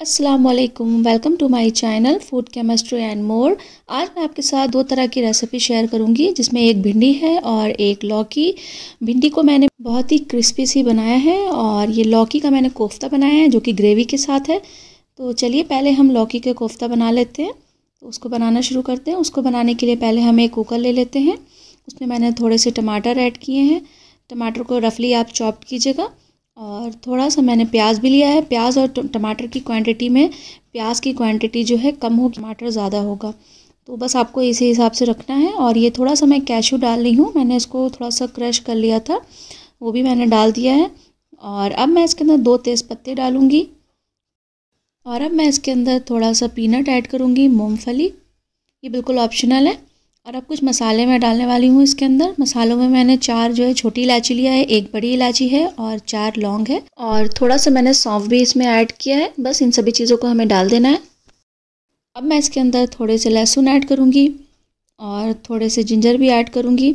असलकम welcome to my channel food chemistry and more आज मैं आपके साथ दो तरह की रेसिपी शेयर करूंगी जिसमें एक भिंडी है और एक लौकी भिंडी को मैंने बहुत ही क्रिस्पी सी बनाया है और ये लौकी का मैंने कोफ्ता बनाया है जो कि ग्रेवी के साथ है तो चलिए पहले हम लौकी के कोफ्ता बना लेते हैं तो उसको बनाना शुरू करते हैं उसको बनाने के लिए पहले हम एक कुकर ले लेते हैं उसमें मैंने थोड़े से टमाटर ऐड किए हैं टमाटर को रफली आप चॉप कीजिएगा और थोड़ा सा मैंने प्याज भी लिया है प्याज और टमाटर की क्वांटिटी में प्याज की क्वांटिटी जो है कम होगी टमाटर ज़्यादा होगा तो बस आपको इसी हिसाब से रखना है और ये थोड़ा सा मैं कैशू डाल रही हूँ मैंने इसको थोड़ा सा क्रश कर लिया था वो भी मैंने डाल दिया है और अब मैं इसके अंदर दो तेज़ पत्ते डालूँगी और अब मैं इसके अंदर थोड़ा सा पीनट ऐड करूँगी मूँगफली ये बिल्कुल ऑप्शनल है और अब कुछ मसाले मैं डालने वाली हूँ इसके अंदर मसालों में मैंने चार जो है छोटी इलायची लिया है एक बड़ी इलायची है और चार लौंग है और थोड़ा सा मैंने सौंफ भी इसमें ऐड किया है बस इन सभी चीज़ों को हमें डाल देना है अब मैं इसके अंदर थोड़े से लहसुन ऐड करूँगी और थोड़े से जिंजर भी ऐड करूँगी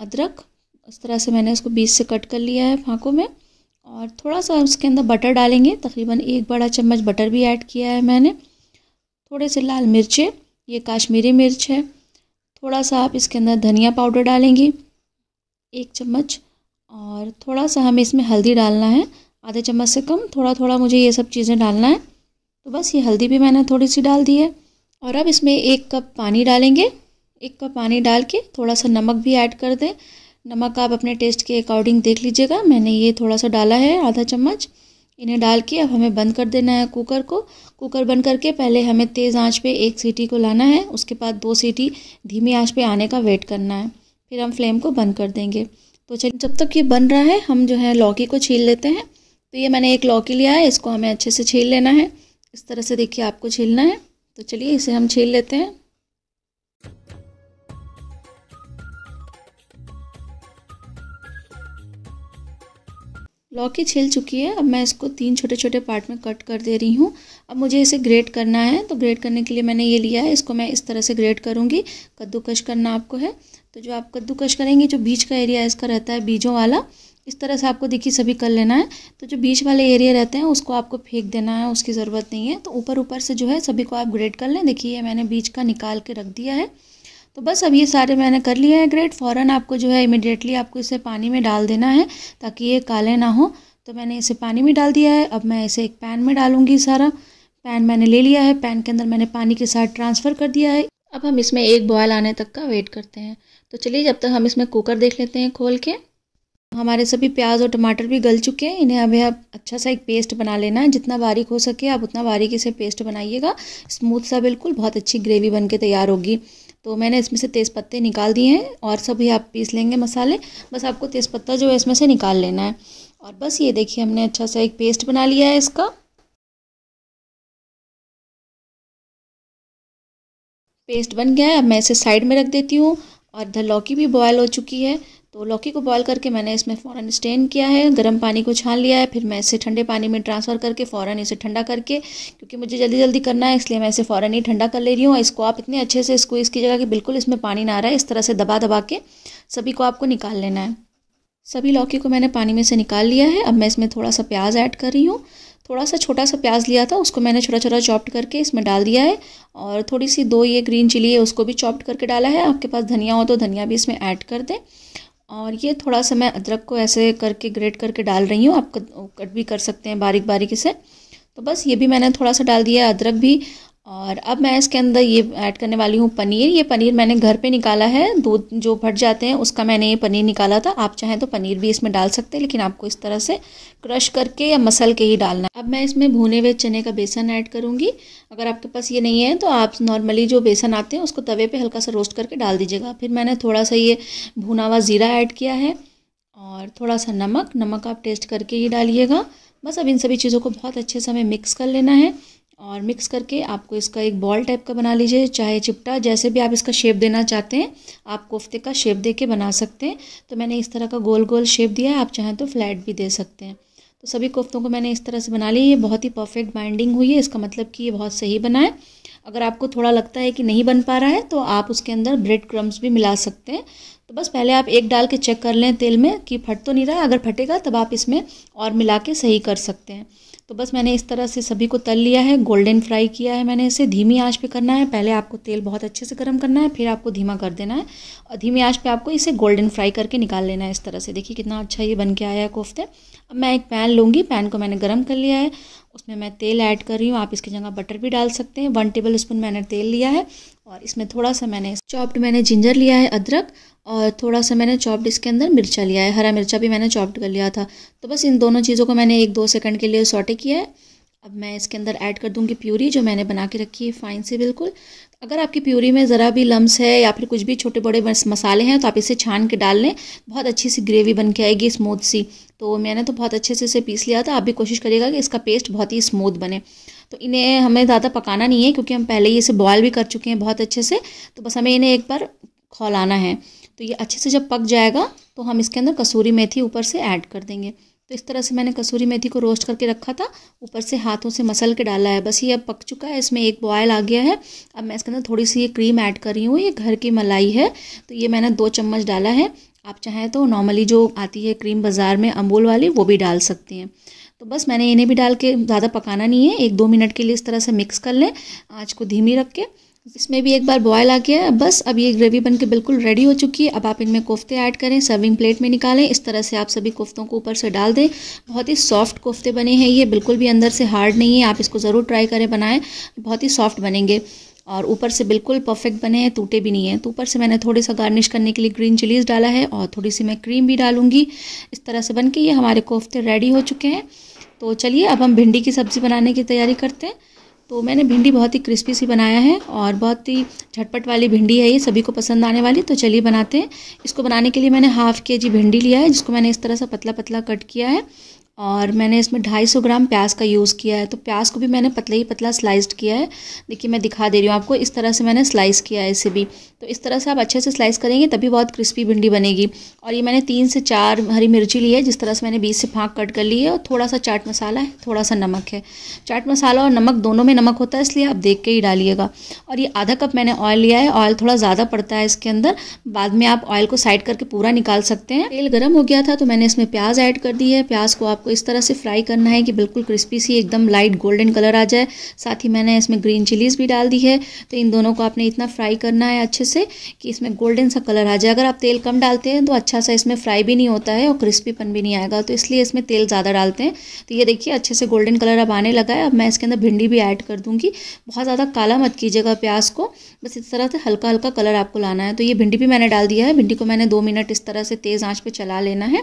अदरक इस तरह से मैंने इसको बीस से कट कर लिया है फाँकों में और थोड़ा सा उसके अंदर बटर डालेंगे तकरीबन एक बड़ा चम्मच बटर भी ऐड किया है मैंने थोड़े से लाल मिर्चें ये काश्मीरी मिर्च है थोड़ा सा आप इसके अंदर धनिया पाउडर डालेंगे एक चम्मच और थोड़ा सा हमें इसमें हल्दी डालना है आधे चम्मच से कम थोड़ा थोड़ा मुझे ये सब चीज़ें डालना है तो बस ये हल्दी भी मैंने थोड़ी सी डाल दी है और अब इसमें एक कप पानी डालेंगे एक कप पानी डाल के थोड़ा सा नमक भी ऐड कर दें नमक आप अपने टेस्ट के अकॉर्डिंग देख लीजिएगा मैंने ये थोड़ा सा डाला है आधा चम्मच इन्हें डाल के अब हमें बंद कर देना है कुकर को कुकर बंद करके पहले हमें तेज़ आंच पे एक सीटी को लाना है उसके बाद दो सीटी धीमी आंच पे आने का वेट करना है फिर हम फ्लेम को बंद कर देंगे तो चलिए जब तक ये बन रहा है हम जो है लौकी को छील लेते हैं तो ये मैंने एक लौकी लिया है इसको हमें अच्छे से छील लेना है इस तरह से देखिए आपको छीलना है तो चलिए इसे हम छील लेते हैं लौकी छिल चुकी है अब मैं इसको तीन छोटे छोटे पार्ट में कट कर दे रही हूँ अब मुझे इसे ग्रेट करना है तो ग्रेट करने के लिए मैंने ये लिया है इसको मैं इस तरह से ग्रेट करूँगी कद्दूकश करना आपको है तो जो आप कद्दूकश करेंगे जो बीच का एरिया इसका रहता है बीजों वाला इस तरह से आपको देखिए सभी कर लेना है तो जो बीच वाले एरिया रहते हैं उसको आपको फेंक देना है उसकी ज़रूरत नहीं है तो ऊपर ऊपर से जो है सभी को आप ग्रेड कर लें देखिए मैंने बीच का निकाल के रख दिया है तो बस अब ये सारे मैंने कर लिए हैं ग्रेट फ़ौरन आपको जो है इमिडिएटली आपको इसे पानी में डाल देना है ताकि ये काले ना हो तो मैंने इसे पानी में डाल दिया है अब मैं इसे एक पैन में डालूंगी सारा पैन मैंने ले लिया है पैन के अंदर मैंने पानी के साथ ट्रांसफ़र कर दिया है अब हम इसमें एक बॉयल आने तक का वेट करते हैं तो चलिए जब तक हम इसमें कुकर देख लेते हैं खोल के हमारे सभी प्याज और टमाटर भी गल चुके हैं इन्हें अभी आप अच्छा सा एक पेस्ट बना लेना है जितना बारीक हो सके आप उतना बारीक इसे पेस्ट बनाइएगा स्मूथ सा बिल्कुल बहुत अच्छी ग्रेवी बन के तैयार होगी तो मैंने इसमें से तेज़ पत्ते निकाल दिए हैं और सभी आप पीस लेंगे मसाले बस आपको तेज़ पत्ता जो है इसमें से निकाल लेना है और बस ये देखिए हमने अच्छा सा एक पेस्ट बना लिया है इसका पेस्ट बन गया है अब मैं इसे साइड में रख देती हूँ और लौकी भी बॉयल हो चुकी है तो लौकी को बॉईल करके मैंने इसमें फ़ौरन स्टेन किया है गर्म पानी को छान लिया है फिर मैं इसे ठंडे पानी में ट्रांसफ़र करके फ़ौरन इसे ठंडा करके क्योंकि मुझे जल्दी जल्दी करना है इसलिए मैं इसे फ़ौरन ही ठंडा कर ले रही हूँ इसको आप इतने अच्छे से इसकी जगह कि बिल्कुल इसमें पानी ना आ रहा है इस तरह से दबा दबा के सभी को आपको निकाल लेना है सभी लौकी को मैंने पानी में से निकाल लिया है अब मैं इसमें थोड़ा सा प्याज ऐड कर रही हूँ थोड़ा सा छोटा सा प्याज लिया था उसको मैंने छोटा छोटा चॉप्ट करके इसमें डाल दिया है और थोड़ी सी दो ये ग्रीन चिली है उसको भी चॉप्ट करके डाला है आपके पास धनिया हो तो धनिया भी इसमें ऐड कर दें और ये थोड़ा सा मैं अदरक को ऐसे करके ग्रेट करके डाल रही हूँ आप कट भी कर सकते हैं बारीक बारीक इसे तो बस ये भी मैंने थोड़ा सा डाल दिया अदरक भी और अब मैं इसके अंदर ये ऐड करने वाली हूँ पनीर ये पनीर मैंने घर पे निकाला है दूध जो फट जाते हैं उसका मैंने ये पनीर निकाला था आप चाहें तो पनीर भी इसमें डाल सकते हैं लेकिन आपको इस तरह से क्रश करके या मसल के ही डालना है अब मैं इसमें भुने हुए चने का बेसन ऐड करूँगी अगर आपके पास ये नहीं है तो आप नॉर्मली जो बेसन आते हैं उसको तवे पर हल्का सा रोस्ट करके डाल दीजिएगा फिर मैंने थोड़ा सा ये भुना हुआ ज़ीरा ऐड किया है और थोड़ा सा नमक नमक आप टेस्ट करके ही डालिएगा बस अब इन सभी चीज़ों को बहुत अच्छे से हमें मिक्स कर लेना है और मिक्स करके आपको इसका एक बॉल टाइप का बना लीजिए चाहे चिपटा जैसे भी आप इसका शेप देना चाहते हैं आप कोफ्ते का शेप दे के बना सकते हैं तो मैंने इस तरह का गोल गोल शेप दिया है आप चाहें तो फ्लैट भी दे सकते हैं तो सभी कोफ्तों को मैंने इस तरह से बना लिया ये बहुत ही परफेक्ट बाइंडिंग हुई है इसका मतलब कि ये बहुत सही बना है अगर आपको थोड़ा लगता है कि नहीं बन पा रहा है तो आप उसके अंदर ब्रेड क्रम्स भी मिला सकते हैं तो बस पहले आप एक डाल के चेक कर लें तेल में कि फट तो नहीं रहा अगर फटेगा तब आप इसमें और मिला के सही कर सकते हैं तो बस मैंने इस तरह से सभी को तल लिया है गोल्डन फ्राई किया है मैंने इसे धीमी आंच पे करना है पहले आपको तेल बहुत अच्छे से गर्म करना है फिर आपको धीमा कर देना है और धीमी आंच पे आपको इसे गोल्डन फ्राई करके निकाल लेना है इस तरह से देखिए कितना अच्छा ये बन के आया है कोफ्ते अब मैं एक पैन लूँगी पैन को मैंने गर्म कर लिया है उसमें मैं तेल ऐड कर रही हूँ आप इसकी जगह बटर भी डाल सकते हैं वन टेबल स्पून मैंने तेल लिया है और इसमें थोड़ा सा मैंने चॉप्ड मैंने जिंजर लिया है अदरक और थोड़ा सा मैंने चॉप्ड इसके अंदर मिर्चा लिया है हरा मिर्चा भी मैंने चॉप्ड कर लिया था तो बस इन दोनों चीज़ों को मैंने एक दो सेकंड के लिए सॉटे किया है अब मैं इसके अंदर ऐड कर दूंगी प्यूरी जो मैंने बना के रखी है फाइन से बिल्कुल अगर आपकी प्यूरी में ज़रा भी लम्स है या फिर कुछ भी छोटे बड़े मसाले हैं तो आप इसे छान के डाल लें बहुत अच्छी सी ग्रेवी बन के आएगी स्मूथ सी तो मैंने तो बहुत अच्छे से इसे पीस लिया था आप भी कोशिश करिएगा कि इसका पेस्ट बहुत ही स्मूथ बने तो इन्हें हमें ज़्यादा पकाना नहीं है क्योंकि हम पहले ही इसे बॉयल भी कर चुके हैं बहुत अच्छे से तो बस हमें इन्हें एक बार खोलाना है तो ये अच्छे से जब पक जाएगा तो हम इसके अंदर कसूरी मेथी ऊपर से ऐड कर देंगे तो इस तरह से मैंने कसूरी मेथी को रोस्ट करके रखा था ऊपर से हाथों से मसल के डाला है बस ये अब पक चुका है इसमें एक बॉयल आ गया है अब मैं इसके अंदर थोड़ी सी ये क्रीम ऐड कर रही हूँ ये घर की मलाई है तो ये मैंने दो चम्मच डाला है आप चाहें तो नॉर्मली जो आती है क्रीम बाज़ार में अमूल वाली वो भी डाल सकती हैं तो बस मैंने इन्हें भी डाल के ज़्यादा पकाना नहीं है एक दो मिनट के लिए इस तरह से मिक्स कर लें आँच को धीमी रख के इसमें भी एक बार बॉयल आ गया है बस अब ये ग्रेवी बन के बिल्कुल रेडी हो चुकी है अब आप इनमें कोफ्ते ऐड करें सर्विंग प्लेट में निकालें इस तरह से आप सभी कोफ्तों को ऊपर से डाल दें बहुत ही सॉफ्ट कोफ्ते बने हैं ये बिल्कुल भी अंदर से हार्ड नहीं है आप इसको ज़रूर ट्राई करें बनाएं बहुत ही सॉफ्ट बनेंगे और ऊपर से बिल्कुल परफेक्ट बने हैं टूटे भी नहीं हैं तो ऊपर से मैंने थोड़ी सा गार्निश करने के लिए ग्रीन चिलीज़ डाला है और थोड़ी सी मैं क्रीम भी डालूंगी इस तरह से बन के ये हमारे कोफ्ते रेडी हो चुके हैं तो चलिए अब हम भिंडी की सब्ज़ी बनाने की तैयारी करते हैं तो मैंने भिंडी बहुत ही क्रिस्पी सी बनाया है और बहुत ही झटपट वाली भिंडी है ये सभी को पसंद आने वाली तो चलिए बनाते हैं इसको बनाने के लिए मैंने हाफ़ के जी भिंडी लिया है जिसको मैंने इस तरह से पतला पतला कट किया है और मैंने इसमें 250 ग्राम प्याज का यूज़ किया है तो प्याज को भी मैंने पतला ही पतला स्लाइस्ड किया है देखिए मैं दिखा दे रही हूँ आपको इस तरह से मैंने स्लाइस किया है इसे भी तो इस तरह से आप अच्छे से स्लाइस करेंगे तभी बहुत क्रिस्पी भिंडी बनेगी और ये मैंने तीन से चार हरी मिर्ची ली है जिस तरह से मैंने बीस से फाँक कट कर ली है और थोड़ा सा चाट मसाला है थोड़ा सा नमक है चाट मसाला और नमक दोनों में नमक होता है इसलिए आप देख के ही डालिएगा और ये आधा कप मैंने ऑयल लिया है ऑयल थोड़ा ज़्यादा पड़ता है इसके अंदर बाद में आप ऑयल को साइड करके पूरा निकाल सकते हैं तेल गर्म हो गया था तो मैंने इसमें प्याज ऐड कर दी है प्याज को आप आपको इस तरह से फ्राई करना है कि बिल्कुल क्रिस्पी सी एकदम लाइट गोल्डन कलर आ जाए साथ ही मैंने इसमें ग्रीन चिलीज़ भी डाल दी है तो इन दोनों को आपने इतना फ्राई करना है अच्छे से कि इसमें गोल्डन सा कलर आ जाए अगर आप तेल कम डालते हैं तो अच्छा सा इसमें फ्राई भी नहीं होता है और क्रिस्पीपन भी नहीं आएगा तो इसलिए इसमें तेल ज़्यादा डालते हैं तो ये देखिए अच्छे से गोल्डन कलर अब आने लगा है अब मैं इसके अंदर भिंडी भी ऐड कर दूँगी बहुत ज़्यादा काला मत कीजिएगा प्याज को बस इस तरह से हल्का हल्का कलर आपको लाना है तो ये भिंडी भी मैंने डाल दिया है भिंडी को मैंने दो मिनट इस तरह से तेज़ आँच पर चला लेना है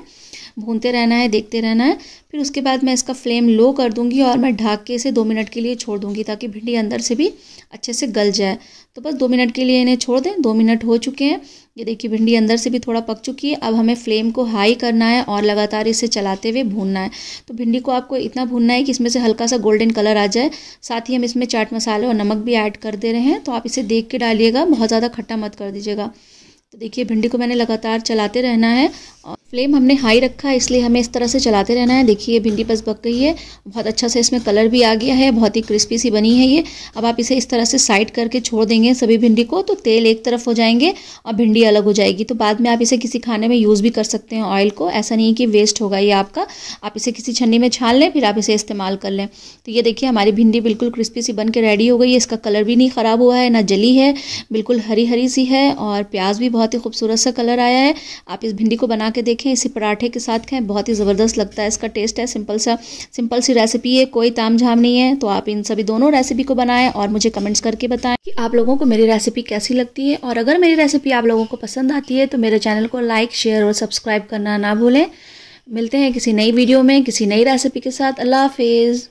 भूनते रहना है देखते रहना है फिर उसके बाद मैं इसका फ्लेम लो कर दूंगी और मैं ढाक के इसे दो मिनट के लिए छोड़ दूंगी ताकि भिंडी अंदर से भी अच्छे से गल जाए तो बस दो मिनट के लिए इन्हें छोड़ दें दो मिनट हो चुके हैं ये देखिए भिंडी अंदर से भी थोड़ा पक चुकी है अब हमें फ्लेम को हाई करना है और लगातार इसे चलाते हुए भूनना है तो भिंडी को आपको इतना भूनना है कि इसमें से हल्का सा गोल्डन कलर आ जाए साथ ही हम इसमें चाट मसाले और नमक भी ऐड कर दे रहे हैं तो आप इसे देख के डालिएगा बहुत ज़्यादा खट्टा मत कर दीजिएगा तो देखिए भिंडी को मैंने लगातार चलाते रहना है और फ्लेम हमने हाई रखा है इसलिए हमें इस तरह से चलाते रहना है देखिए ये भिंडी बस बक गई है बहुत अच्छा से इसमें कलर भी आ गया है बहुत ही क्रिस्पी सी बनी है ये अब आप इसे इस तरह से साइड करके छोड़ देंगे सभी भिंडी को तो तेल एक तरफ हो जाएंगे और भिंडी अलग हो जाएगी तो बाद में आप इसे किसी खाने में यूज़ भी कर सकते हैं ऑयल को ऐसा नहीं कि वेस्ट होगा ये आपका आप इसे किसी छन्नी में छान लें फिर आप इसे इस्तेमाल कर लें तो ये देखिए हमारी भिंडी बिल्कुल क्रिस्पी सी बन के रेडी हो गई है इसका कलर भी नहीं ख़राब हुआ है ना जली है बिल्कुल हरी हरी सी है और प्याज भी बहुत ही खूबसूरत सा कलर आया है आप इस भिंडी को बना के देखें देखें इसी पराठे के साथ खाएं बहुत ही ज़बरदस्त लगता है इसका टेस्ट है सिंपल सा सिंपल सी रेसिपी है कोई ताम झाम नहीं है तो आप इन सभी दोनों रेसिपी को बनाएं और मुझे कमेंट्स करके बताएं कि आप लोगों को मेरी रेसिपी कैसी लगती है और अगर मेरी रेसिपी आप लोगों को पसंद आती है तो मेरे चैनल को लाइक शेयर और सब्सक्राइब करना ना भूलें मिलते हैं किसी नई वीडियो में किसी नई रेसिपी के साथ अल्लाह हाफिज़